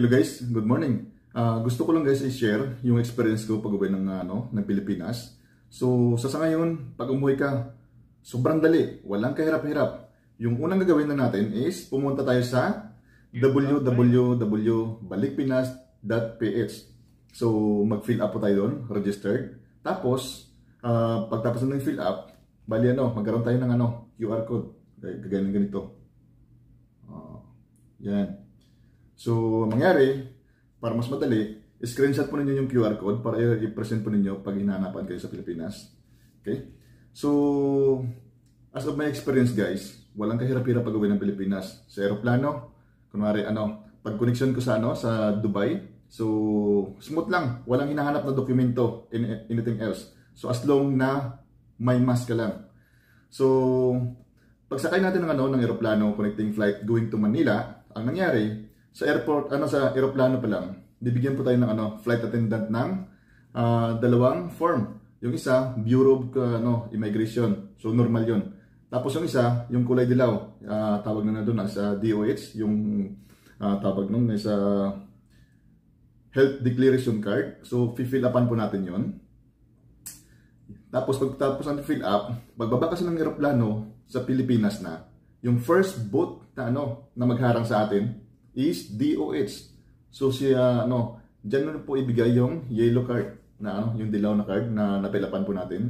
Hello guys, good morning. Uh, gusto ko lang guys i-share yung experience ko pag-uwi ng, uh, ano, ng Pilipinas. So sa sa ngayon, pag umuwi ka, sobrang dali, walang kahirap-hirap. Yung unang gagawin na natin is pumunta tayo sa www.balikpinas.ph So mag-fill up po tayo doon, registered. Tapos, uh, pagtapos ng fill up, bali ano, magkaroon tayo ng ano, QR code. Ganyan ganito. Uh, yan. So, mangyari, para mas madali, screenshot po ninyo yung QR code para i-present po ninyo pag hinanapan kayo sa Pilipinas. Okay? So, as of my experience guys, walang kahirap-hirap pagawin ng Pilipinas. Sa aeroplano, kunwari ano, pag connection ko sa ano, sa Dubai, so smooth lang, walang hinahanap na dokumento in anything else. So as long na may mask ka lang. So, pagsakay natin ng ano ng aeroplano connecting flight going to Manila, ang nangyari, sa airport, ano sa eroplano pa lang, bibigyan po tayo ng ano, flight attendant ng uh, dalawang form. Yung isa, Bureau of uh, ano, Immigration. So normal 'yon. Tapos yung isa, yung kulay dilaw, uh, tawag na na doon sa DOH, yung uh, tawag nung sa Health Declaration Card. So fill upan po natin 'yon. Tapos pagtapos ng fill up, pagbaba kasi ng eroplano sa Pilipinas na, yung first boat na ano na magharang sa atin, is DOH. So siya ah, ano, diyan mo po ibigay yung yellow card na ano, yung dilaw na card na napilapan po natin.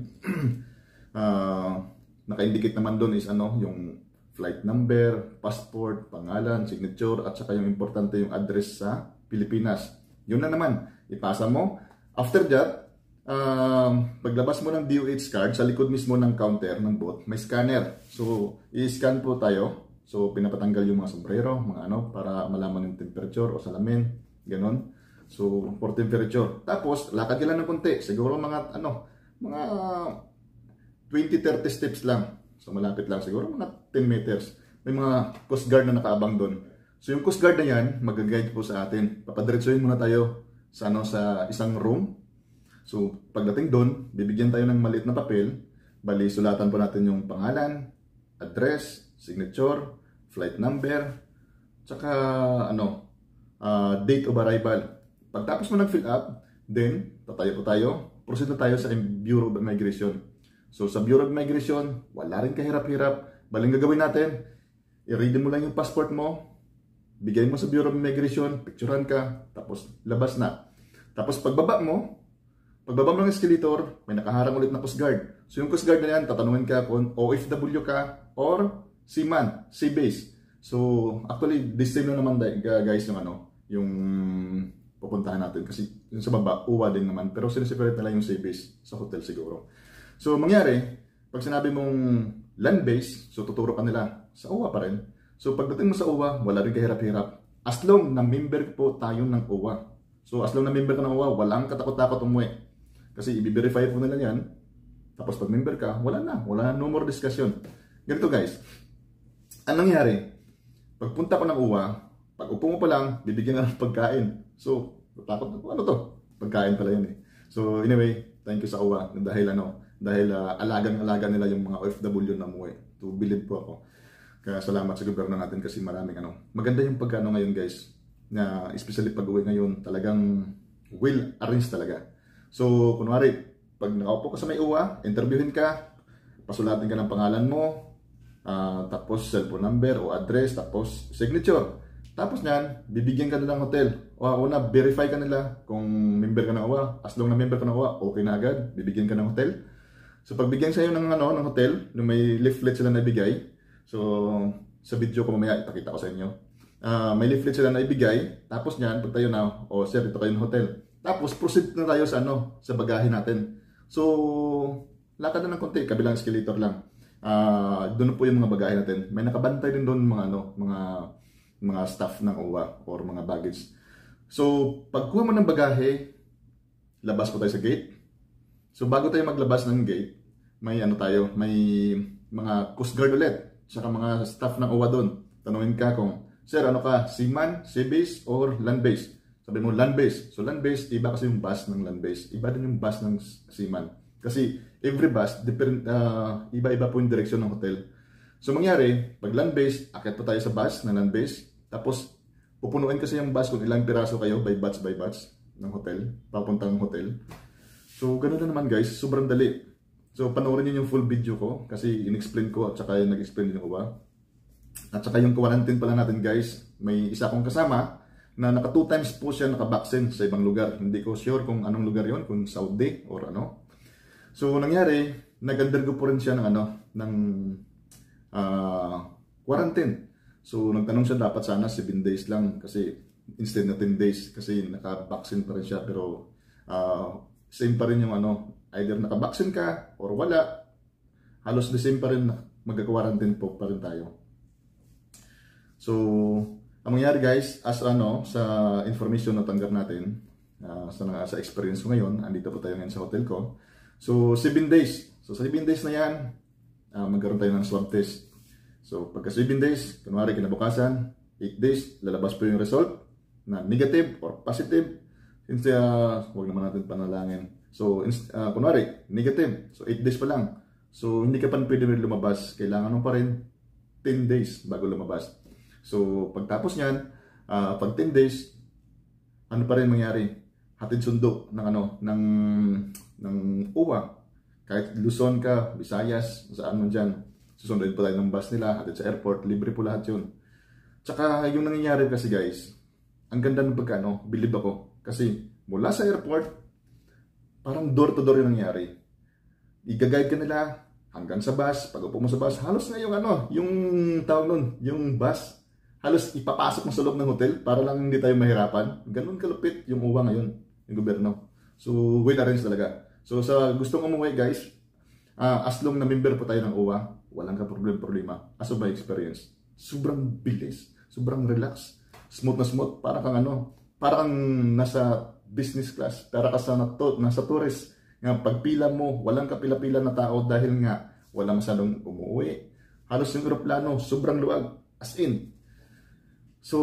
uh, naka-indicate naman doon is ano, yung flight number, passport, pangalan, signature at saka yung importante yung address sa Pilipinas. Yun na naman, ipasa mo. After that, uh, paglabas mo ng DOH card, sa likod mismo ng counter ng bot, may scanner. So, i-scan po tayo So, pinapatanggal yung mga sombrero, mga ano, para malaman yung temperature o salamin, ganun. So, for temperature. Tapos, lakad ka lang ng konti. Siguro mga, ano, mga 20-30 steps lang. So, malapit lang. Siguro mga 10 meters. May mga coast guard na nakaabang doon. So, yung coast guard na yan, mag-guide po sa atin. Papadiretsuhin muna tayo sa, ano, sa isang room. So, pagdating doon, bibigyan tayo ng maliit na papel. Bali, sulatan po natin yung pangalan, address, signature, flight number, tsaka ano, uh, date of arrival. Pagtapos mo nag-fill up, then tatayo po tayo, proceed na tayo sa Bureau of Migration. So sa Bureau of Migration, wala rin kahirap-hirap. Baling gagawin natin, i-read mo lang yung passport mo, bigay mo sa Bureau of Migration, picturean ka, tapos labas na. Tapos pagbaba mo, Pagbaba mo ng escalator, may nakaharang ulit na Coast Guard. So yung Coast Guard na yan, tatanungin ka kung OFW ka or si month, si base. So, actually, this time na naman guys yung ano, yung pupuntahan natin. Kasi yung sa baba, uwa din naman. Pero sineseparate nila yung sea base sa hotel siguro. So, mangyari, pag sinabi mong land base, so tuturo ka nila sa uwa pa rin. So, pagdating mo sa uwa, wala rin kahirap-hirap. As long na member po tayo ng uwa. So, as long na member ka ng uwa, walang katakot-takot umuwi. Kasi i-verify po nila yan. Tapos pag member ka, wala na. Wala na. No more discussion. Ganito guys. Anong nangyari? Pagpunta ko ng uwa, pag upo mo pa lang, bibigyan na ng pagkain. So, natakot ako, ano to? Pagkain pala yun eh. So, anyway, thank you sa uwa dahil ano, dahil uh, alagang-alaga nila yung mga OFW na muwi. To believe po ako. Kaya salamat sa gobyerno natin kasi maraming ano. Maganda yung pagkano ngayon guys, na especially pag uwi ngayon, talagang will arrange talaga. So, kunwari, pag nakaupo ka sa may uwa, interviewin ka, pasulatin ka ng pangalan mo, uh, tapos cellphone number o address, tapos signature. Tapos niyan, bibigyan ka nila ng hotel. O una, verify ka nila kung member ka ng OWA. As long na member ka ng OWA, okay na agad. Bibigyan ka ng hotel. So pagbigyan sa'yo ng, ano, ng hotel, nung may leaflet sila na ibigay, so sa video ko mamaya ipakita ko sa inyo, uh, may leaflet sila na ibigay, tapos niyan, pag tayo na, o oh, sir, ito kayo ng hotel. Tapos proceed na tayo sa ano, sa bagahe natin. So, lakad na ng konti, kabilang escalator lang uh, doon po yung mga bagahe natin. May nakabantay din doon mga ano, mga mga staff ng OWA or mga baggage. So, pagkuha mo ng bagahe, labas po tayo sa gate. So, bago tayo maglabas ng gate, may ano tayo, may mga coast guard ulit, saka mga staff ng OWA doon. Tanungin ka kung, Sir, ano ka, seaman, sea base, or land base? Sabi mo, land base. So, land base, iba kasi yung bus ng land base. Iba din yung bus ng seaman. Kasi every bus, different, uh, ah, iba-iba po yung direksyon ng hotel. So mangyari, pag land base, akit pa tayo sa bus na land base. Tapos pupunuin kasi yung bus kung ilang piraso kayo by batch by batch ng hotel, papuntang hotel. So ganoon na naman guys, sobrang dali. So panoorin niyo yung full video ko kasi inexplain ko at saka yung nag-explain din ko ba. At saka yung quarantine pala natin guys, may isa kong kasama na naka 2 times po siya naka-vaccine sa ibang lugar. Hindi ko sure kung anong lugar yon kung Saudi or ano. So, nangyari, nag-undergo po rin siya ng ano, ng uh, quarantine. So, nagtanong siya dapat sana 7 days lang kasi instead na 10 days kasi naka-vaccine pa rin siya pero uh, same pa rin yung ano, either naka-vaccine ka or wala, halos the same pa rin magka-quarantine po pa rin tayo. So, ang mangyari guys, as ano, sa information na tanggap natin, uh, sa, sa experience ko ngayon, andito po tayo ngayon sa hotel ko, So, 7 days. So, sa 7 days na yan, uh, magkaroon tayo ng swab test. So, pagka 7 days, kunwari kinabukasan, 8 days, lalabas po yung result na negative or positive. Since, uh, huwag naman natin panalangin. So, uh, kunwari, negative. So, 8 days pa lang. So, hindi ka pa pwede rin lumabas. Kailangan mo pa rin 10 days bago lumabas. So, pagtapos niyan, uh, pag 10 days, ano pa rin mangyari? Hatid sundo ng ano, ng ng UWA. Kahit Luzon ka, Visayas, saan man dyan, susunduin po tayo ng bus nila, hatid sa airport, libre po lahat yun. Tsaka yung nangyayari kasi guys, ang ganda ng pagka, pagkano, Believe ako. Kasi mula sa airport, parang door to door yung nangyayari. Igaguide ka nila hanggang sa bus. Pag upo mo sa bus, halos na yung ano, yung tawag nun, yung bus. Halos ipapasok mo sa loob ng hotel para lang hindi tayo mahirapan. Ganun kalupit yung uwa ngayon, yung gobyerno. So, well arranged talaga. So sa ng umuwi guys, uh, as long na member po tayo ng OWA, walang ka problem-problema. As of my experience, sobrang bilis, sobrang relax, smooth na smooth, para kang ano, para kang nasa business class, para ka sa nato, nasa tourist. Nga pagpila mo, walang kapila-pila na tao dahil nga wala masyadong umuwi. Halos yung aeroplano, sobrang luwag. As in. So,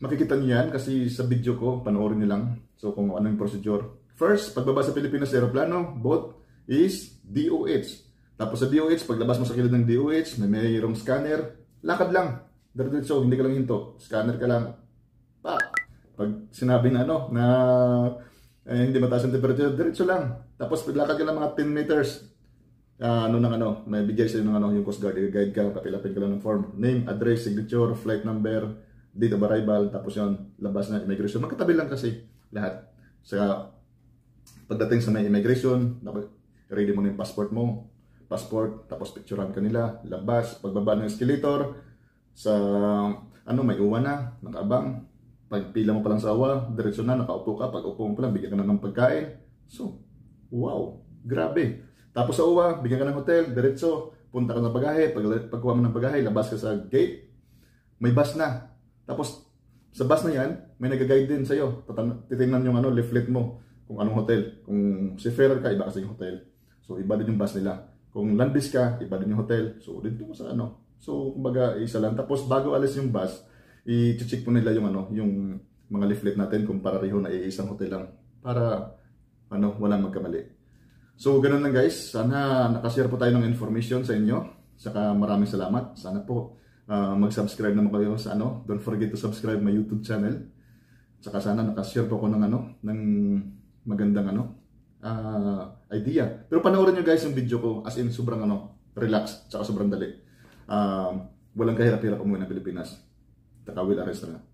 makikita niyo yan kasi sa video ko, panoorin niyo lang. So, kung ano yung procedure, First, pagbaba sa Pilipinas Aeroplano, both is DOH. Tapos sa DOH, paglabas mo sa kilid ng DOH, may mayroong scanner, lakad lang. Diretso, hindi ka lang hinto. Scanner ka lang. Pa! Pag sinabi na ano, na eh, hindi mataas ang temperature, diretso lang. Tapos paglakad ka lang mga 10 meters. Uh, ano nang ano, may bigay sa'yo ng ano, yung coast guard, guide ka, papilapin ka lang ng form. Name, address, signature, flight number, date of arrival, tapos yon labas na immigration. Magkatabi lang kasi lahat. Sa Pagdating sa may immigration, dapat ready mo na yung passport mo. Passport, tapos picturean ka nila, labas, pagbaba ng escalator, sa ano, may uwan na, nakaabang. Pagpila mo pa lang sa awa, diretso na, nakaupo ka. Pag upo mo pa lang, bigyan ka na ng pagkain. So, wow, grabe. Tapos sa uwa, bigyan ka ng hotel, diretso, punta ka ng bagahe. Pag, pagkuha mo ng bagahe, labas ka sa gate, may bus na. Tapos, sa bus na yan, may nag-guide din sa'yo. Titingnan yung ano, leaflet mo kung anong hotel. Kung seafarer ka, iba kasi yung hotel. So, iba din yung bus nila. Kung landis ka, iba din yung hotel. So, dito mo sa ano. So, kumbaga, isa lang. Tapos, bago alis yung bus, i-check po nila yung ano, yung mga leaflet natin kung para riho na iisang hotel lang. Para, ano, walang magkamali. So, ganun lang guys. Sana nakashare po tayo ng information sa inyo. Saka maraming salamat. Sana po uh, mag-subscribe naman kayo sa ano. Don't forget to subscribe my YouTube channel. Saka sana nakashare po ako ng ano, ng magandang ano, uh, idea. Pero panoorin nyo guys yung video ko as in sobrang ano, relax, tsaka sobrang dali. Um, walang kahirap-hirap umuwi ng Pilipinas. Taka will arrest na.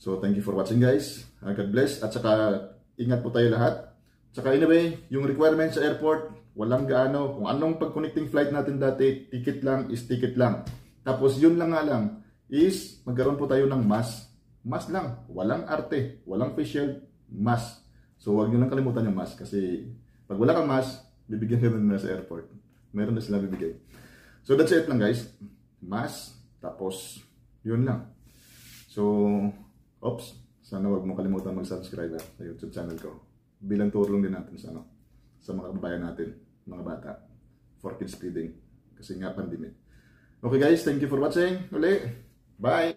So thank you for watching guys. Uh, God bless. At saka ingat po tayo lahat. Tsaka anyway, yung requirements sa airport, walang gaano. Kung anong pag-connecting flight natin dati, ticket lang is ticket lang. Tapos yun lang nga lang is magkaroon po tayo ng mask. Mask lang. Walang arte. Walang facial. shield. Mask. So huwag nyo lang kalimutan yung mask kasi pag wala kang mask, bibigyan ka na sa airport. Meron na sila bibigay. So that's it lang guys. Mask, tapos yun lang. So, oops, sana huwag mo kalimutan mag-subscribe ah, sa YouTube channel ko. Bilang tulong din natin sa, ano, sa mga kababayan natin, mga bata, for kids feeding. Kasi nga pandemic. Okay guys, thank you for watching. Uli, bye!